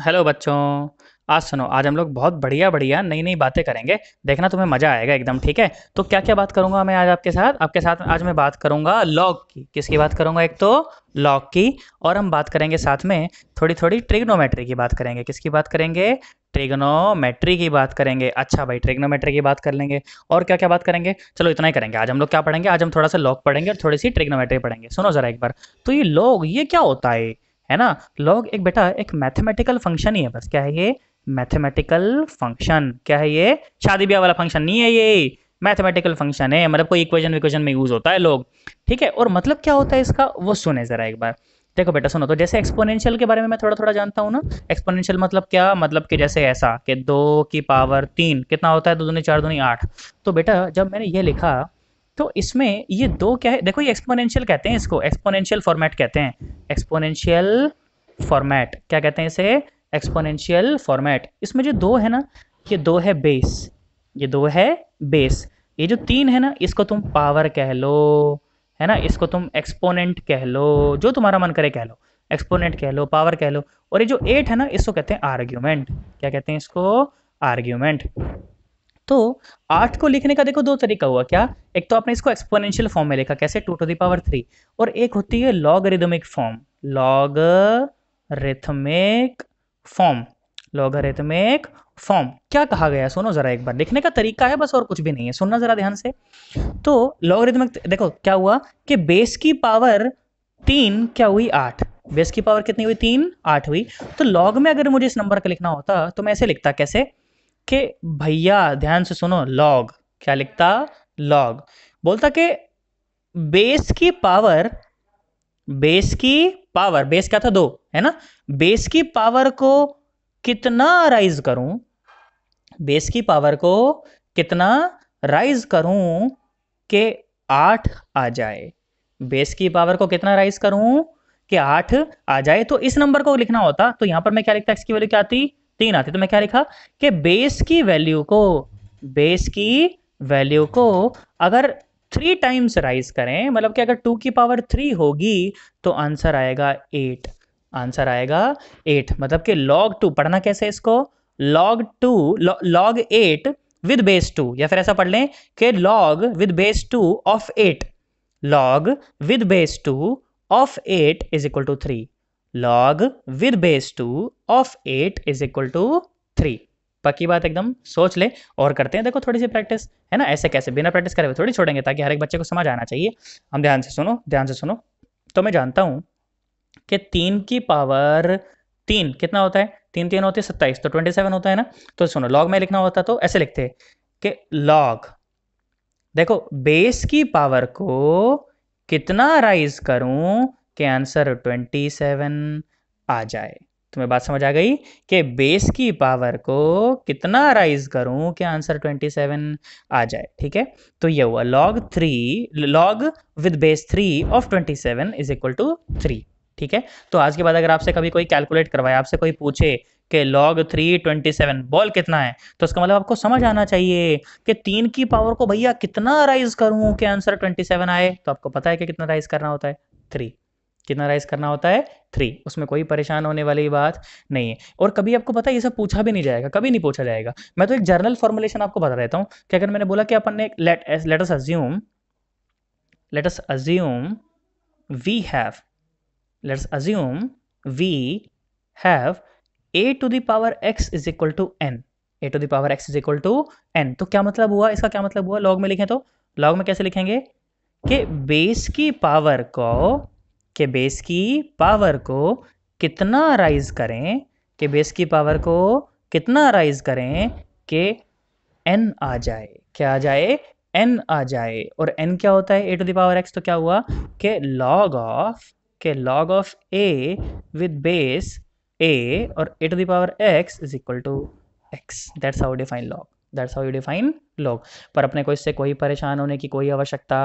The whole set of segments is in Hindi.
हेलो बच्चों आज सुनो आज हम लोग बहुत बढ़िया बढ़िया नई नई बातें करेंगे देखना तुम्हें मजा आएगा एकदम ठीक है तो क्या क्या बात करूंगा मैं आज आपके साथ आपके साथ आज मैं बात करूंगा लॉग की किसकी बात करूंगा एक तो लॉग की और हम बात करेंगे साथ में थोड़ी थोड़ी ट्रिग्नोमेट्री की बात करेंगे किसकी बात करेंगे ट्रिग्नोमेट्री की बात करेंगे अच्छा भाई ट्रिग्नोमेट्री की बात कर लेंगे और क्या क्या बात करेंगे चलो इतना ही करेंगे आज हम लोग क्या पढ़ेंगे आज हम थोड़ा सा लॉग पढ़ेंगे और थोड़ी सी ट्रिग्नोमेट्री पढ़ेंगे सुनो जरा एक बार तो ये लॉग ये क्या होता है है ना लॉग एक बेटा एक मैथमेटिकल फंक्शन ही है बस क्या है ये मैथमेटिकल फंक्शन क्या है ये शादी ब्याह वाला फंक्शन नहीं है ये मैथमेटिकल फंक्शन है मतलब कोई इक्वेशन विक्वेशन में यूज़ होता है लोग ठीक है और मतलब क्या होता है इसका वो सुने ज़रा एक बार देखो बेटा सुनो तो जैसे एक्सपोनेंशियल के बारे में मैं थोड़ा थोड़ा जानता हूँ ना एक्सपोनेंशियल मतलब क्या मतलब कि जैसे ऐसा कि दो की पावर तीन कितना होता है दो दूनी चार दूनी आठ तो बेटा जब मैंने ये लिखा तो इसमें ये दो क्या है देखो ये एक्सपोनेंशियल कहते हैं इसको एक्सपोनेंशियल फॉर्मेट कहते हैं एक्सपोनेंशियल फॉर्मेट क्या कहते हैं इसे एक्सपोनेंशियल फॉर्मेट इसमें जो दो है ना ये दो है बेस ये दो है बेस ये जो तीन है ना इसको तुम पावर कह लो है ना इसको तुम एक्सपोनेंट कह लो जो तुम्हारा मन करे कह लो एक्सपोनेंट कह लो पावर कह लो और ये जो एट है ना इसको कहते हैं आर्ग्यूमेंट क्या कहते हैं इसको आर्ग्यूमेंट तो आठ को लिखने का देखो दो तरीका हुआ क्या एक तो आपने इसको एक्सपोनेंशियल फॉर्म में लिखा कैसे टू टू तो दावर थ्री और एक होती है logarithmic form logarithmic form logarithmic form क्या कहा गया सुनो जरा एक बार लिखने का तरीका है बस और कुछ भी नहीं है सुनना जरा ध्यान से तो लॉगरिथमिक देखो क्या हुआ कि बेस की पावर तीन क्या हुई आठ बेस की पावर कितनी हुई तीन आठ हुई तो लॉग में अगर मुझे इस नंबर का लिखना होता तो मैं ऐसे लिखता कैसे कि भैया ध्यान से सुनो लॉग क्या लिखता लॉग बोलता कि बेस की पावर बेस की पावर बेस क्या था दो है ना बेस की पावर को कितना राइज करूं बेस की पावर को कितना राइज करूं के आठ आ जाए बेस की पावर को कितना राइज करूं के आठ आ जाए तो इस नंबर को लिखना होता तो यहां पर मैं क्या लिखता एक्स की वैल्यू क्या आती तीन आते तो मैं क्या लिखा कि बेस की वैल्यू को बेस की वैल्यू को अगर थ्री टाइम्स राइज करें मतलब कि अगर टू की पावर थ्री होगी तो आंसर आएगा एट आंसर आएगा एट मतलब कि लॉग टू पढ़ना कैसे इसको log two log eight with base two या फिर ऐसा पढ़ लें कि log with base two of eight log with base two of eight is equal to three log with base two of eight is equal to three पक्की बात एकदम सोच ले और करते हैं देखो थोड़ी सी प्रैक्टिस है ना ऐसे कैसे बिना प्रैक्टिस करे थोड़ी छोड़ेंगे ताकि हर एक बच्चे को समझ आना चाहिए हम ध्यान से सुनो ध्यान से सुनो तो मैं जानता हूं कि तीन की पावर तीन कितना होता है तीन तीन होती है सत्ताईस तो ट्वेंटी सेवन होता है ना तो सुनो लॉग में लिखना होता तो ऐसे लिखते हैं कि लॉग देखो बेस की पावर को कितना राइज करूं के आंसर ट्वेंटी सेवन आ जाए तुम्हें बात समझ आ गई कि बेस की पावर को कितना राइज करूं कि आंसर 27 आ जाए ठीक है तो ये हुआ log three log with base three of 27 is equal to three ठीक है तो आज के बाद अगर आपसे कभी कोई कैलकुलेट करवाए आपसे कोई पूछे कि लॉग थ्री ट्वेंटी सेवन बॉल कितना है तो उसका मतलब आपको समझ आना चाहिए कि तीन की पावर को भैया कितना राइज करूं कि आंसर ट्वेंटी सेवन आए तो आपको पता है कि कितना राइज करना होता है थ्री कितना राइज करना होता है थ्री उसमें कोई परेशान होने वाली बात नहीं है और कभी आपको पता है ये सब पूछा भी नहीं जाएगा कभी नहीं पूछा जाएगा मैं तो एक जर्नल फॉर्मुलेशन आपको बता रहता हूँ कि अगर मैंने बोला कि अपन ने let let's assume let's assume we have let's assume we have a to the power x is equal to n a to the power x is equal to n तो क्या मतलब हुआ इसका क्या मतलब हुआ लॉग में लिखें तो लॉग में कैसे लिखेंगे कि बेस की पावर को कि बेस की पावर को कितना राइज करें कि बेस की पावर को कितना राइज करें कि एन आ जाए क्या आ जाए एन आ जाए और एन क्या होता है ए टू दावर एक्स तो क्या हुआ कि लॉग ऑफ के log of a with base a और a to the power x is equal to x that's how define log that's how you define log पर अपने को इससे कोई परेशान होने की कोई आवश्यकता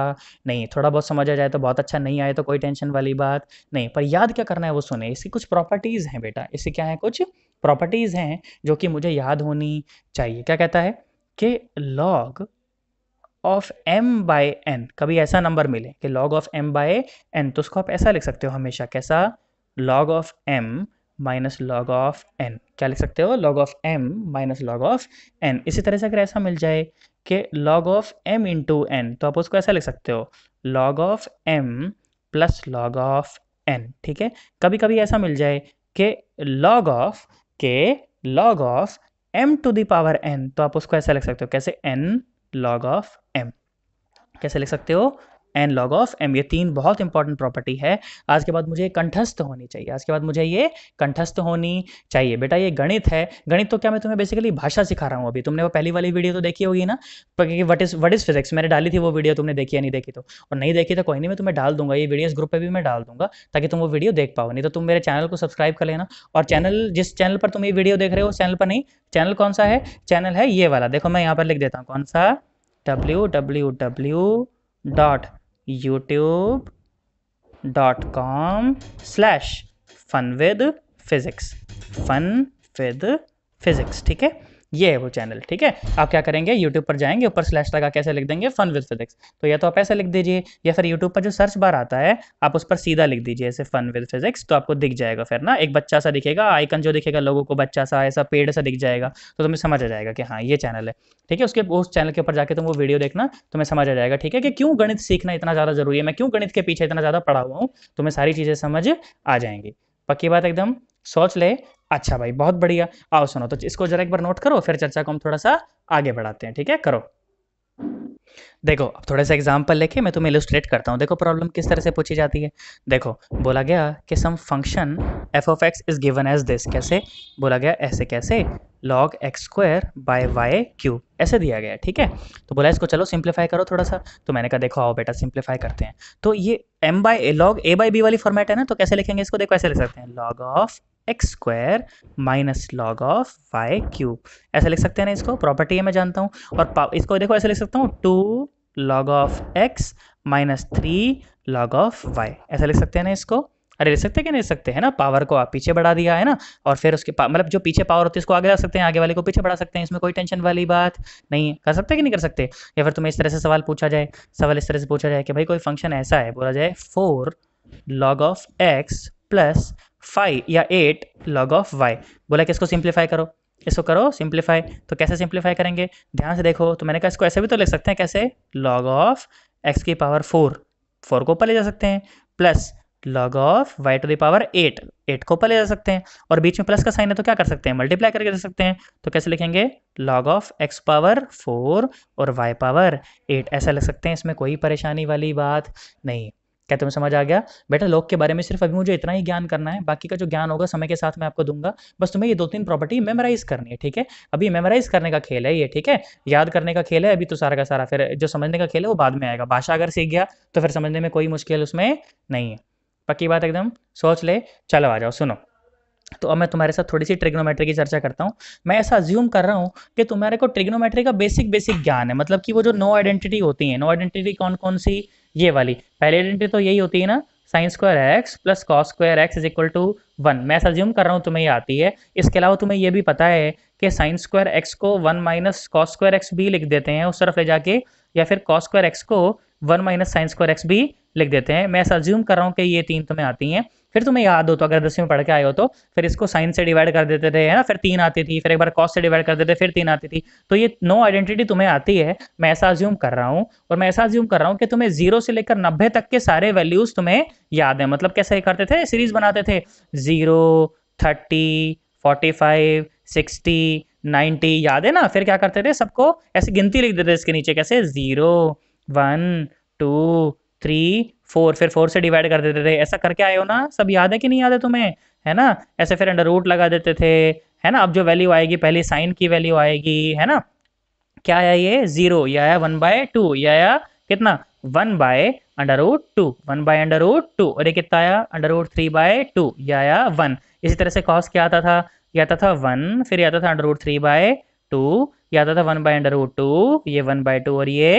नहीं थोड़ा बहुत समझ आ जाए तो बहुत अच्छा नहीं आए तो कोई टेंशन वाली बात नहीं पर याद क्या करना है वो सुने इसकी कुछ प्रॉपर्टीज़ हैं बेटा इसकी क्या है कुछ प्रॉपर्टीज़ हैं जो कि मुझे याद होनी चाहिए क्या कहता है कि log of m by n कभी ऐसा नंबर मिले कि log of m by n तो उसको आप ऐसा लिख सकते हो हमेशा कैसा log of m minus log of n क्या लिख सकते हो log of m minus log of n इसी तरह से अगर ऐसा मिल जाए कि log of m into n तो आप उसको ऐसा लिख सकते हो log of m plus log of n ठीक है कभी कभी ऐसा मिल जाए कि लॉग ऑफ के log of m to the power n तो आप उसको ऐसा लिख सकते हो कैसे एन लॉग ऑफ एम कैसे लिख सकते हो एन लॉग ऑफ एम ये तीन बहुत इंपॉर्टेंट प्रॉपर्टी है आज के बाद मुझे कंठस्थ होनी चाहिए आज के बाद मुझे ये कंठस्थ होनी चाहिए बेटा ये गणित है गणित तो क्या मैं तुम्हें बेसिकली भाषा सिखा रहा हूँ अभी तुमने वो पहली वाली वीडियो तो देखी होगी ना what is what is physics मैंने डाली थी वो वीडियो तुमने देखी या नहीं देखी तो और नहीं देखी तो कोई नहीं मैं तुम्हें डाल दूंगा ये वीडियो ग्रुप पर भी मैं डाल दूंगा ताकि तुम वो वीडियो देख पाओ नहीं तो तुम मेरे चैनल को सब्सक्राइब कर लेना और चैनल जिस चैनल पर तुम ये वीडियो देख रहे हो चैनल पर नहीं चैनल कौन सा है चैनल है ये वाला देखो मैं यहाँ पर लिख देता हूँ कौन सा W W W dot YouTube dot com slash fun with physics fun with physics ठीक है ये है वो चैनल ठीक है आप क्या करेंगे यूट्यूब पर जाएंगे ऊपर स्लैश लगा कैसे लिख देंगे फन विद फिजिक्स तो या तो आप ऐसे लिख दीजिए या फिर यूट्यूब पर जो सर्च बार आता है आप उस पर सीधा लिख दीजिए ऐसे फन विद फिजिक्स तो आपको दिख जाएगा फिर ना एक बच्चा सा दिखेगा आइकन जो दिखेगा लोगों को बच्चा सा ऐसा पेड़ सा दिख जाएगा तो तुम्हें समझ आ जाएगा कि हाँ ये चैनल है ठीक है उसके उस चैनल के ऊपर जाके तुम वो वीडियो देखना तुम्हें समझ आ जाएगा ठीक है कि क्यों गणित सीखना इतना ज़्यादा जरूरी है मैं क्यों गणित के पीछे इतना ज़्यादा पढ़ा हुआ हूँ तुम्हें सारी चीज़ें समझ आ जाएंगी पक्की बात एकदम सोच ले अच्छा भाई बहुत बढ़िया आओ सुनो तो इसको जरा एक बार नोट करो फिर चर्चा को हम थोड़ा सा आगे बढ़ाते हैं ठीक है करो देखो अब थोड़ा सा एग्जाम्पल लेके मैं तुम्हें इलस्ट्रेट करता हूँ देखो प्रॉब्लम किस तरह से पूछी जाती है देखो बोला गया कि some function f of x is given as this कैसे बोला गया ऐसे कैसे log x square by y cube ऐसे दिया गया ठीक है तो बोला इसको चलो सिंप्लीफाई करो थोड़ा सा तो मैंने कहा देखो आओ बेटा सिंप्लीफाई करते हैं तो ये m by log a by b वाली फॉर्मेट है ना तो कैसे लिखेंगे इसको देखो ऐसे लिख सकते हैं log of x square minus log of y cube ऐसा लिख सकते हैं ना इसको प्रॉपर्टी है मैं जानता हूँ और इसको देखो ऐसा लिख सकता हूँ two log of x minus three log of y ऐसा लिख सकते हैं ना इसको अरे लिख सकते हैं कि नहीं लिख सकते हैं ना पावर को आप पीछे बढ़ा दिया है ना और फिर उसके मतलब जो पीछे पावर होती है उसको आगे ला सकते हैं आगे वाले को पीछे बढ़ा सकते हैं इसमें कोई टेंशन वाली बात नहीं कर सकते कि नहीं कर सकते या फिर तुम्हें इस तरह से सवाल पूछा जाए सवाल इस तरह से पूछा जाए कि भाई कोई फंक्शन ऐसा है बोला जाए four log of x plus five या एट लॉग ऑफ वाई बोला कि इसको सिंप्लीफाई करो इसको करो सिंप्लीफाई तो कैसे सिंप्लीफाई करेंगे ध्यान से देखो तो मैंने कहा इसको ऐसे भी तो लिख सकते हैं कैसे लॉग ऑफ एक्स की पावर फोर फोर को ऊपर ले जा सकते हैं plus log of y to the power eight eight को ऊपर ले जा सकते हैं और बीच में प्लस का साइन है तो क्या कर सकते हैं मल्टीप्लाई करके दे सकते हैं तो कैसे लिखेंगे log of x power four और वाई पावर एट ऐसा लिख सकते हैं इसमें कोई परेशानी वाली बात नहीं क्या तुम्हें समझ आ गया बेटा लॉक के बारे में सिर्फ अभी मुझे इतना ही ज्ञान करना है बाकी का जो ज्ञान होगा समय के साथ मैं आपको दूंगा बस तुम्हें ये दो तीन प्रॉपर्टी मेमोराइज करनी है ठीक है अभी मेमोराइज करने का खेल है ये ठीक है याद करने का खेल है अभी तो सारा का सारा फिर जो समझने का खेल है वो बाद में आएगा भाषा अगर सीख गया तो फिर समझने में कोई मुश्किल उसमें नहीं है पक्की बात एकदम सोच ले चलो आ जाओ सुनो तो अब मैं तुम्हारे साथ थोड़ी सी ट्रिग्नोमेट्री की चर्चा करता हूँ मैं ऐसा अज्यूम कर रहा हूँ कि तुम्हारे को ट्रिग्नोमेट्री का बेसिक बेसिक ज्ञान है मतलब कि वो जो नो आइडेंटिटी होती है नो आइडेंटिटी कौन कौन सी ये वाली पहली आइडेंटिटी तो यही होती है ना sine square x plus cos square x is equal to one मैं ज्यूम कर रहा हूँ तुम्हें ये आती है इसके अलावा तुम्हें यह भी पता है कि साइंस स्क्वायर एक्स को one minus cos square x भी लिख देते हैं उस तरफ ले जाके या फिर कॉस स्क्वायर एक्स को one minus science square x भी लिख देते हैं मैं ऐसा ज्यूम कर रहा हूँ कि ये तीन तुम्हें आती हैं फिर तुम्हें याद हो तो अगर दसवीं में पढ़ के आए हो तो फिर इसको साइन से डिवाइड कर देते थे है ना फिर तीन आती थी फिर एक बार कॉस से डिवाइड कर देते फिर तीन आती थी तो ये नो आइडेंटिटी तुम्हें आती है मैं ऐसा अज्यूम कर रहा हूँ और मैं ऐसा अज्यूम कर रहा हूँ कि तुम्हें जीरो से लेकर नब्बे तक के सारे वैल्यूज तुम्हें याद है मतलब कैसे करते थे सीरीज बनाते थे zero thirty forty five sixty ninety याद है ना फिर क्या करते थे सबको ऐसे गिनती लिख देते थे इसके नीचे कैसे zero one two three four फिर फोर से डिवाइड कर देते थे ऐसा करके आए हो ना सब याद है कि नहीं याद है तुम्हें है ना ऐसे फिर अंडर रूट लगा देते थे है ना अब जो वैल्यू आएगी पहली साइन की वैल्यू आएगी है ना क्या आया ये जीरो या आया वन बाय टू या आया कितना one by under root two one by under root two और ये कितना आया under root three by two या आया वन इसी तरह से कॉस क्या आता था यह आता था वन फिर आता था under root three by two या आता था one by under root two ये वन बाय टू और ये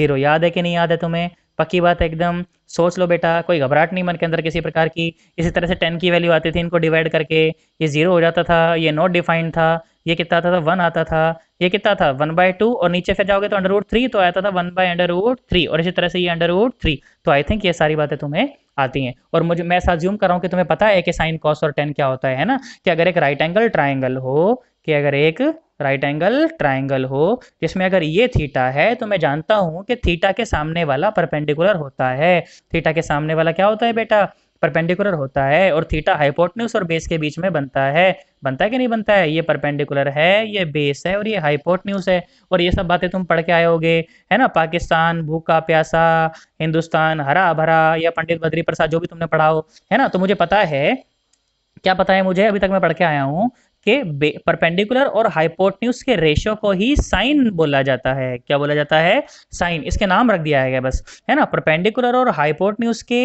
जीरो याद है कि नहीं याद है तुम्हें पक्की बात है एकदम सोच लो बेटा कोई घबराहट नहीं मन के अंदर किसी प्रकार की इसी तरह से टेन की वैल्यू आती थी इनको डिवाइड करके ये जीरो हो जाता था ये नॉट डिफाइंड था ये कितना आता था वन आता था ये कितना था वन बाय टू और नीचे फिर जाओगे तो अंडर रूट थ्री तो आता था one by under root three और इसी तरह से ये अंडर रूट थ्री तो आई थिंक ये सारी बातें तुम्हें आती हैं और मुझे मैं साज्यूम कर रहा हूँ कि तुम्हें पता है कि साइन कॉस और टेन क्या होता है ना कि अगर एक राइट एंगल ट्राइंगल हो कि अगर एक राइट एंगल ट्राइंगल हो जिसमें अगर ये थीटा है तो मैं जानता हूँ कि थीटा के सामने वाला परपेंडिकुलर होता है थीटा के सामने वाला क्या होता है बेटा परपेंडिकुलर होता है और थीटा हाइपोटन्यूस और बेस के बीच में बनता है बनता है कि नहीं बनता है ये परपेंडिकुलर है ये बेस है और ये हाइपोटन्यूस है और ये सब बातें तुम पढ़ के आए होगे है ना पाकिस्तान भूखा प्यासा हिंदुस्तान हरा भरा या पंडित बद्री प्रसाद जो भी तुमने पढ़ा हो है ना तो मुझे पता है क्या पता है मुझे अभी तक मैं पढ़ के आया हूँ के परपेंडिकुलर और हाइपोटन्यूज के रेशियो को ही साइन बोला जाता है क्या बोला जाता है साइन इसके नाम रख दिया है बस है ना परपेंडिकुलर और हाइपोटन्यूज के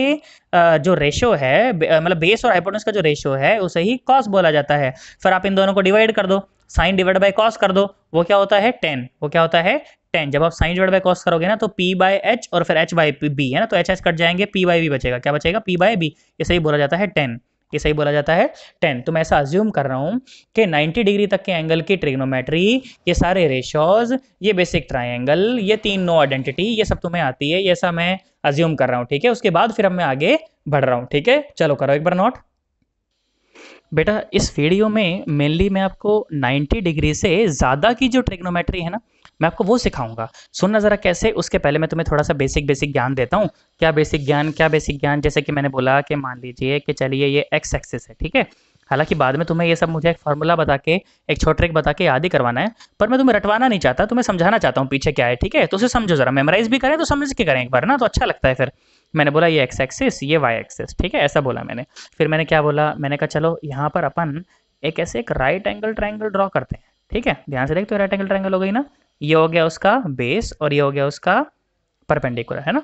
जो रेशियो है मतलब बेस और हाइपोटन्यूज का जो रेशियो है उसे ही कॉस बोला जाता है फिर आप इन दोनों को डिवाइड कर दो साइन डिवाइड बाई कॉस कर दो वो क्या होता है टेन वो क्या होता है टेन जब आप साइन डिवाइड बाई कॉस करोगे ना तो पी बाय एच और फिर एच बाई बी है ना तो एच एच कट जाएंगे पी बाई बी बचेगा क्या बचेगा पी बाय बी इसे ही बोला जाता है टेन ये सही बोला जाता है टेन तो मैं ऐसा अज्यूम कर रहा हूँ कि नाइन्टी डिग्री तक के एंगल की ट्रिग्नोमेट्री ये सारे रेशोज ये बेसिक ट्राइंगल ये तीन नो आइडेंटिटी ये सब तुम्हें आती है ये सब मैं अज्यूम कर रहा हूँ ठीक है उसके बाद फिर अब मैं आगे बढ़ रहा हूँ ठीक है चलो करो एक बार नोट बेटा इस वीडियो में मेनली मैं आपको 90 डिग्री से ज़्यादा की जो ट्रिग्नोमेट्री है ना मैं आपको वो सिखाऊंगा सुनना ज़रा कैसे उसके पहले मैं तुम्हें थोड़ा सा बेसिक बेसिक ज्ञान देता हूँ क्या बेसिक ज्ञान क्या बेसिक ज्ञान जैसे कि मैंने बोला कि मान लीजिए कि चलिए ये एक्स एक्सेस है ठीक है हालांकि बाद में तुम्हें ये सब मुझे एक फार्मूला बता के एक छोटे ट्रिक बता के याद ही करवाना है पर मैं तुम्हें रटवाना नहीं चाहता तुम्हें समझाना चाहता हूँ पीछे क्या है ठीक है तो उसे समझो जरा मेमोराइज भी करें तो समझ के करें एक बार ना तो अच्छा लगता है फिर मैंने बोला ये एक्स एक्सिस ये वाई एक्सिस ठीक है ऐसा बोला मैंने फिर मैंने क्या बोला मैंने कहा चलो यहाँ पर अपन एक ऐसे एक राइट एंगल ट्राइंगल ड्रॉ करते हैं ठीक है ध्यान से देखते हो राइट एंगल ट्राइंगल हो गई ना ये हो गया उसका बेस और ये हो गया उसका परपेंडिकुलर है ना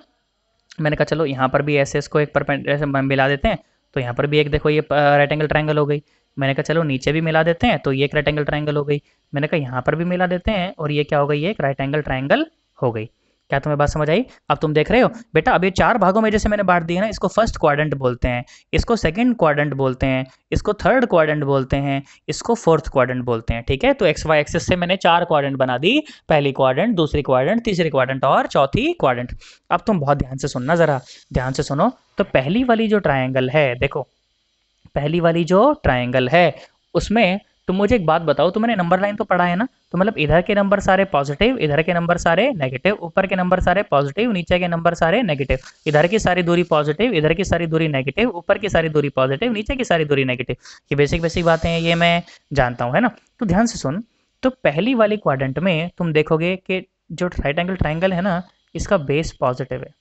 मैंने कहा चलो यहाँ पर भी ऐसे इसको एक परपेंड ऐसे मिला देते हैं तो यहाँ पर भी एक देखो ये राइट एंगल ट्राइंगल हो गई मैंने कहा चलो नीचे भी मिला देते हैं तो ये एक राइट एंगल ट्राइंगल हो गई मैंने कहा यहाँ पर भी मिला देते हैं और ये क्या हो गई ये एक राइट एंगल ट्राइंगल हो गई क्या तुम्हें बात समझ आई अब तुम देख रहे हो बेटा अभी चार भागों में जैसे मैंने बांट दिया ना इसको फर्स्ट क्वाड्रेंट बोलते हैं इसको सेकंड क्वाड्रेंट बोलते हैं इसको थर्ड क्वाड्रेंट बोलते हैं इसको फोर्थ क्वाड्रेंट बोलते हैं ठीक है तो एक्स वाई एक्सेस से मैंने चार क्वाड्रेंट बना दी पहली क्वाड्रेंट दूसरी क्वाड्रेंट तीसरी क्वाड्रेंट और चौथी क्वाड्रेंट अब तुम बहुत ध्यान से सुनना ज़रा ध्यान से सुनो तो पहली वाली जो ट्राइंगल है देखो पहली वाली जो ट्राइंगल है उसमें तो मुझे एक बात बताओ तो मैंने नंबर लाइन तो पढ़ा है ना तो मतलब इधर के नंबर सारे पॉजिटिव इधर के नंबर सारे नेगेटिव ऊपर के नंबर सारे पॉजिटिव नीचे के नंबर सारे नेगेटिव इधर की सारी दूरी पॉजिटिव इधर की सारी दूरी नेगेटिव ऊपर की सारी दूरी पॉजिटिव नीचे की सारी दूरी नेगेटिव ये बेसिक बेसिक बातें हैं ये मैं जानता हूँ है ना तो ध्यान से सुन तो पहली वाली क्वाड्रेंट में तुम देखोगे कि जो राइट एंगल ट्राइंगल है ना इसका बेस पॉजिटिव है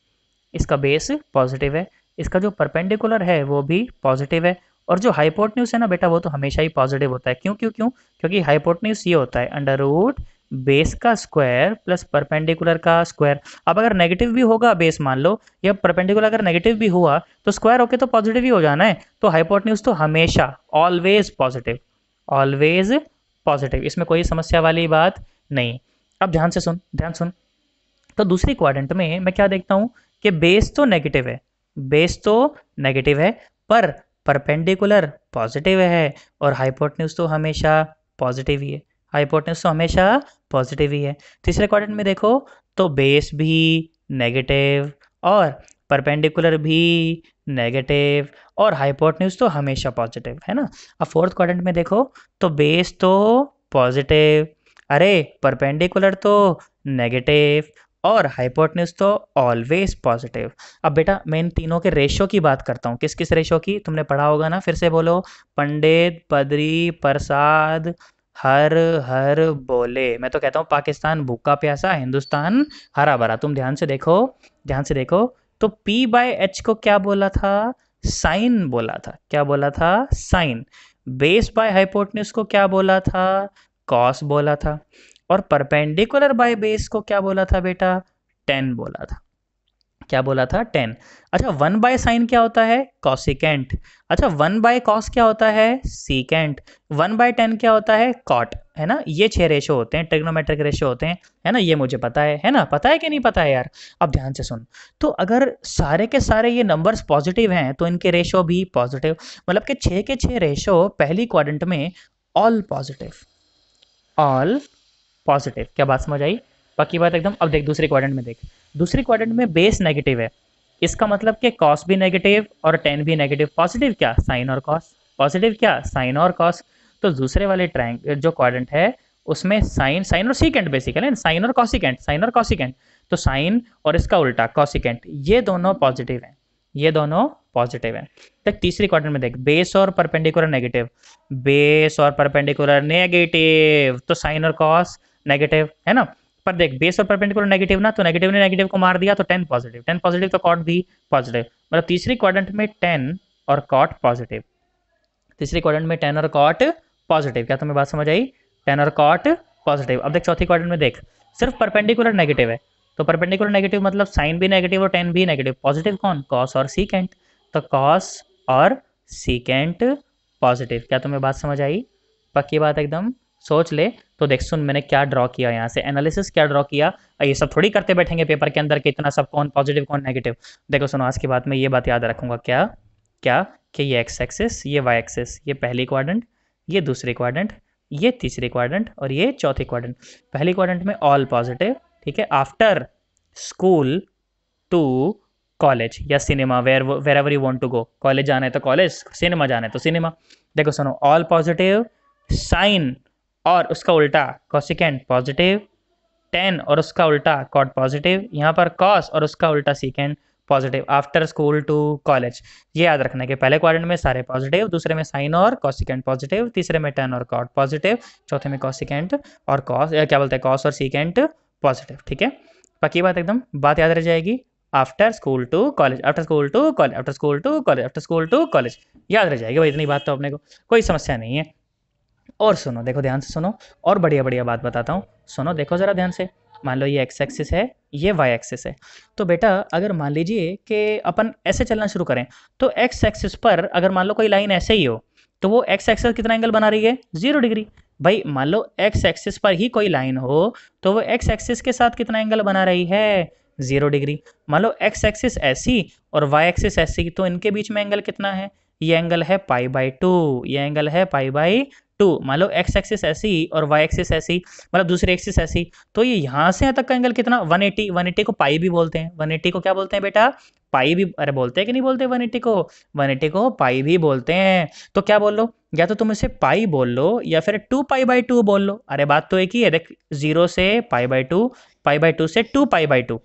इसका बेस पॉजिटिव है इसका जो परपेंडिकुलर है वो भी पॉजिटिव है और जो हाइपोटन्यूज है ना बेटा वो तो हमेशा ही पॉजिटिव होता है क्यों क्यों क्यों क्योंकि हाइपोटन्यूज ये होता है अंडर रूट बेस का स्क्वायर प्लस परपेंडिकुलर का स्क्वायर अब अगर नेगेटिव भी होगा बेस मान लो या परपेंडिकुलर अगर नेगेटिव भी हुआ तो स्क्वायर होके तो पॉजिटिव ही हो जाना है तो हाइपोटन्यूज तो हमेशा ऑलवेज पॉजिटिव ऑलवेज पॉजिटिव इसमें कोई समस्या वाली बात नहीं अब ध्यान से सुन ध्यान सुन तो दूसरी क्वाड्रेंट में मैं क्या देखता हूँ कि बेस तो नेगेटिव है बेस तो नेगेटिव है पर परपेंडिकुलर पॉजिटिव है और हाइपोटन्यूज तो हमेशा पॉजिटिव ही है हाइपोटन्यूज तो हमेशा पॉजिटिव ही है तीसरे क्वाड्रेंट में देखो तो बेस भी नेगेटिव और परपेंडिकुलर भी नेगेटिव और हाइपोटन्यूज तो हमेशा पॉजिटिव है ना अब फोर्थ क्वार्टन में देखो तो बेस तो पॉजिटिव अरे परपेंडिकुलर तो नेगेटिव और हाइपोटनिस तो ऑलवेज पॉजिटिव अब बेटा मैं इन तीनों के रेशो की बात करता हूँ किस किस रेशो की तुमने पढ़ा होगा ना फिर से बोलो पंडित पदरी प्रसाद हर हर बोले मैं तो कहता हूँ पाकिस्तान भूखा प्यासा हिंदुस्तान हरा भरा तुम ध्यान से देखो ध्यान से देखो तो पी बाय एच को क्या बोला था साइन बोला था क्या बोला था साइन बेस बाय हाइपोटनिस को क्या बोला था कॉस बोला था और परपेंडिकुलर बाय बेस को क्या बोला था बेटा टेन बोला था क्या बोला था टेन अच्छा वन बाय साइन क्या होता है कॉसिकेंट अच्छा वन बाय कॉस क्या होता है सीकेंट वन बाय टेन क्या होता है कॉट है ना ये छह रेशो होते हैं टेग्नोमेट्रिक रेशो होते हैं है ना ये मुझे पता है है ना पता है कि नहीं पता है यार अब ध्यान से सुन तो अगर सारे के सारे ये नंबर्स पॉजिटिव हैं तो इनके रेशो भी पॉजिटिव मतलब कि छः के छः रेशो पहली क्वाड्रेंट में ऑल पॉजिटिव ऑल पॉजिटिव क्या बात समझ आई पक्की बात एकदम अब देख दूसरे क्वाड्रेंट में देख दूसरे क्वाड्रेंट में बेस नेगेटिव है इसका मतलब कि कॉस भी नेगेटिव और टेन भी नेगेटिव पॉजिटिव क्या साइन और कॉस पॉजिटिव क्या साइन और कॉस तो दूसरे वाले ट्रैंग जो क्वाड्रेंट है उसमें साइन साइन और सीकेंट बेसिकली है साइन और कॉसिकेंट साइन और कॉसिकेंट तो साइन और इसका उल्टा कॉसिकेंट ये दोनों पॉजिटिव हैं ये दोनों पॉजिटिव हैं तक तीसरी क्वार्टर में देख बेस और परपेंडिकुलर नेगेटिव बेस और परपेंडिकुलर नेगेटिव तो साइन और कॉस नेगेटिव है ना पर देख बेस और परपेंडिकुलर नेगेटिव ना तो नेगेटिव ने नेगेटिव को मार दिया तो टेन पॉजिटिव टेन पॉजिटिव तो कॉट भी पॉजिटिव मतलब तीसरी क्वाड्रेंट में टेन और कॉट पॉजिटिव तीसरे क्वाड्रेंट में टेन और कॉट पॉजिटिव क्या तुम्हें बात समझ आई टेन और कॉट पॉजिटिव अब देख चौथी क्वाड्रेंट में देख सिर्फ परपेंडिकुलर नेगेटिव है तो परपेंडिकुलर नेगेटिव मतलब साइन भी नेगेटिव और टेन भी नेगेटिव पॉजिटिव कौन कॉस और सीकेंट तो कॉस और सीकेंट पॉजिटिव क्या तुम्हें बात समझ आई पक्की बात एकदम सोच ले तो देख सुन मैंने क्या ड्रॉ किया यहाँ से एनालिसिस क्या ड्रॉ किया ये सब थोड़ी करते बैठेंगे पेपर के अंदर कि इतना सब कौन पॉजिटिव कौन नेगेटिव देखो सुनो आज की बात में ये बात याद रखूंगा क्या क्या कि ये एक्स एक्सिस ये वाई एक्सिस ये पहली क्वाड्रेंट ये दूसरी क्वाड्रेंट ये तीसरी क्वाड्रेंट और ये चौथी क्वाड्रेंट पहली क्वाड्रेंट में ऑल पॉजिटिव ठीक है आफ्टर स्कूल टू कॉलेज या cinema where wherever you want to go college जाना है तो कॉलेज सिनेमा जाना है तो सिनेमा देखो सुनो ऑल पॉजिटिव साइन और उसका उल्टा कॉसिकेंट पॉजिटिव टेन और उसका उल्टा कॉट पॉजिटिव यहाँ पर कॉस और उसका उल्टा secant positive after school to college ये याद रखना कि पहले क्वारंट में सारे पॉजिटिव दूसरे में साइन और कॉसिकेंट पॉजिटिव तीसरे में टेन और कॉट पॉजिटिव चौथे में कॉसिकेंट और कॉस क्या बोलते हैं कॉस और सिकेंट पॉजिटिव ठीक है बाकी बात एकदम बात याद रह जाएगी after school to college after school to college after school to college after school to college याद रह जाएगी भाई इतनी बात तो अपने को कोई समस्या नहीं है और सुनो देखो ध्यान से सुनो और बढ़िया बढ़िया बात बताता हूँ सुनो देखो ज़रा ध्यान से मान लो ये एक्स एक्सिस है ये वाई एक्सिस है तो बेटा अगर मान लीजिए कि अपन ऐसे चलना शुरू करें तो एक्स एक्सिस पर अगर मान लो कोई लाइन ऐसे ही हो तो वो एक्स एक्सिस कितना एंगल बना रही है जीरो डिग्री भाई मान लो एक्स एक्सिस पर ही कोई लाइन हो तो वो एक्स एक्सिस के साथ कितना एंगल बना रही है जीरो डिग्री मान लो एक्स एक्सिस ऐसी और वाई एक्सिस ऐसी तो इनके बीच में एंगल कितना है ये एंगल है पाई बाई टू ये एंगल है पाई बाई टू मान लो एक्स एक्सिस ऐसी और वाई एक्सिस ऐसी मतलब दूसरे एक्सिस ऐसी तो ये यहाँ से यहाँ तक का एंगल कितना वन एटी वन एटी को पाई भी बोलते हैं वन एटी को क्या बोलते हैं बेटा पाई भी अरे बोलते हैं कि नहीं बोलते वन एटी को वन एटी को पाई भी बोलते हैं तो क्या बोल लो या तो तुम इसे पाई बोल लो या फिर टू पाई बाई टू बोल लो अरे बात तो एक ही है देख जीरो से pi by two pi by two से two pi by two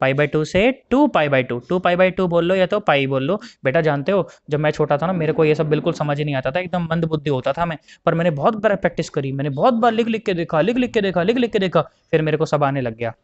pi by two से two pi by two two pi by two बोल लो या तो पाई बोल लो बेटा जानते हो जब मैं छोटा था ना मेरे को ये सब बिल्कुल समझ ही नहीं आता था एकदम मंद बुद्धि होता था मैं पर मैंने बहुत बार प्रैक्टिस करी मैंने बहुत बार लिख लिख के देखा लिख लिख के देखा लिख लिख के देखा फिर मेरे को सब आने लग गया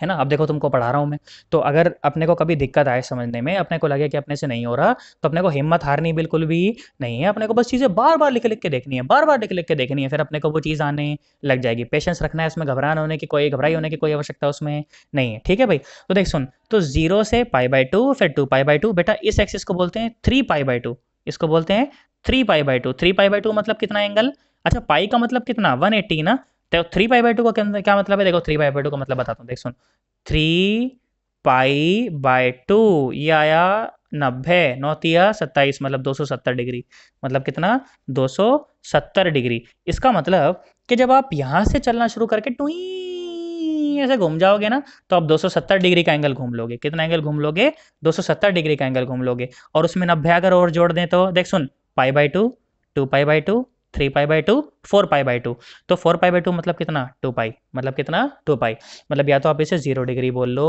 है ना अब देखो तुमको पढ़ा रहा हूँ मैं तो अगर अपने को कभी दिक्कत आए समझने में अपने को लगे कि अपने से नहीं हो रहा तो अपने को हिम्मत हारनी बिल्कुल भी नहीं है अपने को बस चीज़ें बार बार लिख लिख के देखनी है बार बार लिख लिख के देखनी है फिर अपने को वो चीज़ आने लग जाएगी पेशेंस रखना है उसमें घबराने होने की कोई घबराई होने की कोई आवश्यकता उसमें नहीं है ठीक है भाई तो देख सुन तो जीरो से पाई बाई टू फिर टू पाई बाई टू बेटा इस एक्सिस को बोलते हैं थ्री पाई बाई टू इसको बोलते हैं three pi by two three pi by two मतलब कितना एंगल अच्छा पाई का मतलब कितना वन एट्टी ना देखो थ्री पाई बाई टू का क्या क्या मतलब है देखो थ्री पाई बाई टू का मतलब बताता हूँ देख सुन थ्री पाई बाय टू ये आया नब्बे नौतिया सत्ताईस मतलब दो सौ सत्तर डिग्री मतलब कितना दो सौ सत्तर डिग्री इसका मतलब कि जब आप यहाँ से चलना शुरू करके टुई ऐसे घूम जाओगे ना तो आप 270 डिग्री का एंगल घूम लोगे कितना एंगल घूम लोगे 270 डिग्री का एंगल घूम लोगे और उसमें नब्बे अगर और जोड़ दें तो देख सुन pi by two two pi by two three pi by two four pi by two तो फोर पाई बाई टू मतलब कितना टू पाई मतलब कितना टू पाई मतलब या तो आप इसे जीरो डिग्री बोल लो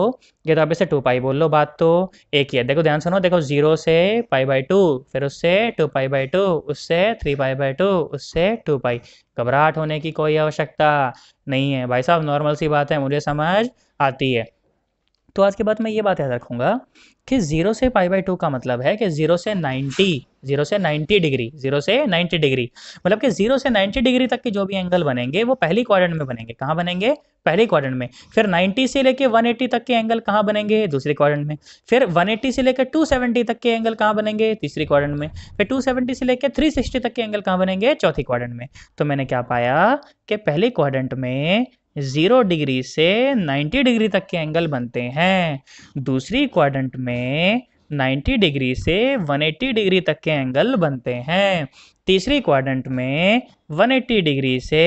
या तो आप इसे टू पाई बोल लो बात तो एक ही है देखो ध्यान सुनो देखो जीरो से पाई बाई टू फिर उससे टू पाई बाई टू उससे थ्री पाई बाई टू उससे टू पाई घबराहट होने की कोई आवश्यकता नहीं है भाई साहब नॉर्मल सी बात है मुझे समझ आती है तो आज के बाद मैं ये बात याद रखूंगा कि जीरो से पाई बाई टू का मतलब है कि जीरो से नाइन्टी जीरो से नाइन्टी डिग्री जीरो से नाइन्टी डिग्री मतलब कि जीरो से नाइन्टी डिग्री तक के जो भी एंगल बनेंगे वो पहली क्वाड्रेंट में बनेंगे कहाँ बनेंगे पहले क्वाड्रेंट में फिर नाइन्टी से लेके 180 तक के एंगल कहाँ बनेंगे दूसरे क्वाड्रेंट में फिर 180 से लेकर 270 तक के एंगल कहाँ बनेंगे तीसरे क्वाड्रेंट में फिर 270 से लेकर 360 तक के एंगल कहाँ बनेंगे चौथी क्वाड्रेंट में तो मैंने क्या पाया कि पहले क्वाड्रेंट में ज़ीरो डिग्री से नाइन्टी डिग्री तक के एंगल बनते हैं दूसरी क्वाड्रेंट में 90 डिग्री से 180 डिग्री तक के एंगल बनते हैं तीसरी क्वाड्रेंट में 180 डिग्री से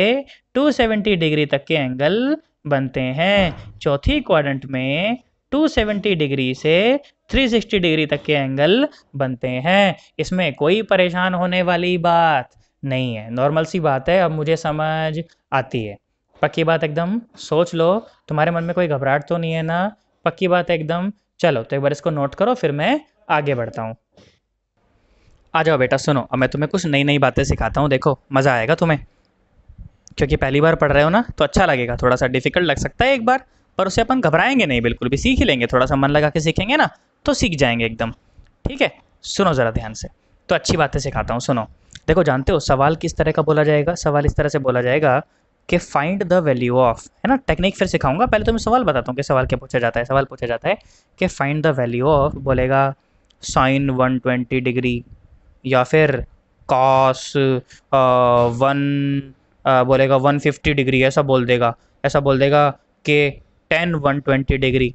270 डिग्री तक के एंगल बनते हैं चौथी क्वाड्रेंट में 270 डिग्री से 360 डिग्री तक के एंगल बनते हैं इसमें कोई परेशान होने वाली बात नहीं है नॉर्मल सी बात है अब मुझे समझ आती है पक्की बात एकदम सोच लो तुम्हारे मन में कोई घबराहट तो नहीं है ना पक्की बात एकदम चलो तो एक बार इसको नोट करो फिर मैं आगे बढ़ता हूँ आ जाओ बेटा सुनो अब मैं तुम्हें कुछ नई नई बातें सिखाता हूँ देखो मज़ा आएगा तुम्हें क्योंकि पहली बार पढ़ रहे हो ना तो अच्छा लगेगा थोड़ा सा डिफिकल्ट लग सकता है एक बार पर उसे अपन घबराएंगे नहीं बिल्कुल भी सीख ही लेंगे थोड़ा सा मन लगा के सीखेंगे ना तो सीख जाएंगे एकदम ठीक है सुनो ज़रा ध्यान से तो अच्छी बातें सिखाता हूँ सुनो देखो जानते हो सवाल किस तरह का बोला जाएगा सवाल इस तरह से बोला जाएगा कि फाइंड द वैल्यू ऑफ है ना टेक्निक फिर सिखाऊंगा पहले तो मैं सवाल बताता हूँ कि सवाल क्या पूछा जाता है सवाल पूछा जाता है कि फाइंड द वैल्यू ऑफ बोलेगा साइन वन ट्वेंटी डिग्री या फिर कॉस वन बोलेगा वन फिफ्टी डिग्री ऐसा बोल देगा ऐसा बोल देगा कि टेन वन ट्वेंटी डिग्री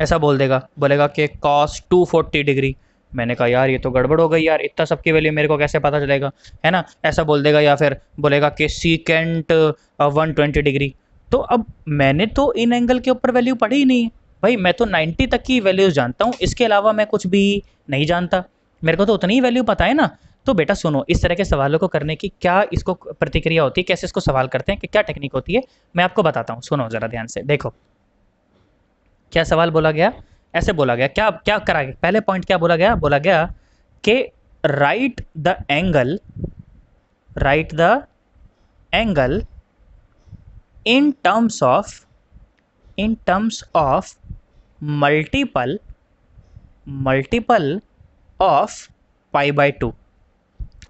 ऐसा बोल देगा बोलेगा कि कॉस टू फोर्टी डिग्री मैंने कहा यार ये तो गड़बड़ हो गई यार इतना सबकी वैल्यू मेरे को कैसे पता चलेगा है ना ऐसा बोल देगा या फिर बोलेगा कि सीकेंट वन ट्वेंटी डिग्री तो अब मैंने तो इन एंगल के ऊपर वैल्यू पढ़ी ही नहीं भाई मैं तो नाइन्टी तक की वैल्यूज़ जानता हूँ इसके अलावा मैं कुछ भी नहीं जानता मेरे को तो उतनी ही वैल्यू पता है ना तो बेटा सुनो इस तरह के सवालों को करने की क्या इसको प्रतिक्रिया होती है कैसे इसको सवाल करते हैं कि क्या टेक्निक होती है मैं आपको बताता हूँ सुनो ज़रा ध्यान से देखो क्या सवाल बोला गया ऐसे बोला गया क्या क्या करा गया पहले पॉइंट क्या बोला गया बोला गया कि write the angle write the angle in terms of in terms of multiple multiple of pi by two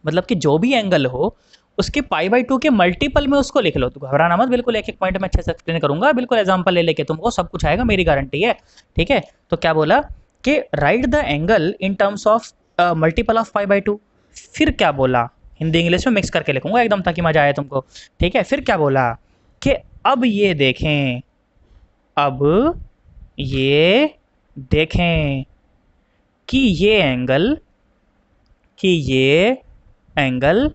मतलब कि जो भी एंगल हो उसके पाई बाई टू के मल्टीपल में उसको लिख लो तो घबराना मत बिल्कुल एक एक पॉइंट में अच्छे से एक्सप्लेन करूंगा बिल्कुल एग्जाम्पल ले लेके तुमको सब कुछ आएगा मेरी गारंटी है ठीक है तो क्या बोला कि write the angle in terms of multiple of pi by two फिर क्या बोला हिंदी इंग्लिश में मिक्स करके लिखूंगा एकदम ताकि मजा आए तुमको ठीक है फिर क्या बोला कि अब ये देखें अब ये देखें कि ये एंगल कि ये एंगल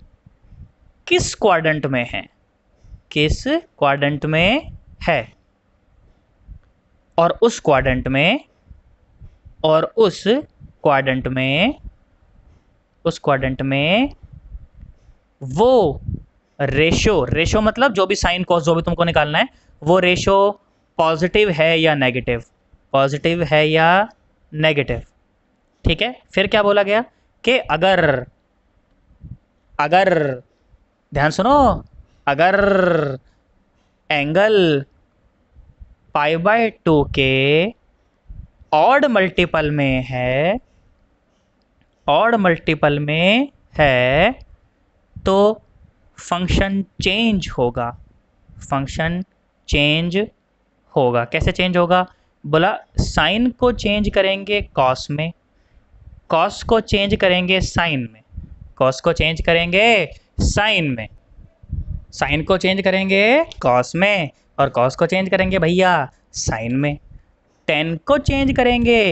किस क्वाड्रेंट में है किस क्वाड्रेंट में है और उस क्वाड्रेंट में और उस क्वाड्रेंट में उस क्वाड्रेंट में वो रेशो रेशो मतलब जो भी साइन कॉस जो भी तुमको निकालना है वो रेशो पॉजिटिव है या नेगेटिव पॉजिटिव है या नेगेटिव ठीक है फिर क्या बोला गया कि अगर अगर ध्यान सुनो अगर एंगल पाई बाय टू के ऑड मल्टीपल में है ऑड मल्टीपल में है तो फंक्शन चेंज होगा फंक्शन चेंज होगा कैसे चेंज होगा बोला साइन को चेंज करेंगे कॉस में कॉस को चेंज करेंगे साइन में कॉस को चेंज करेंगे साइन में साइन को चेंज करेंगे कॉस में और कॉस को चेंज करेंगे भैया साइन में टेन को चेंज करेंगे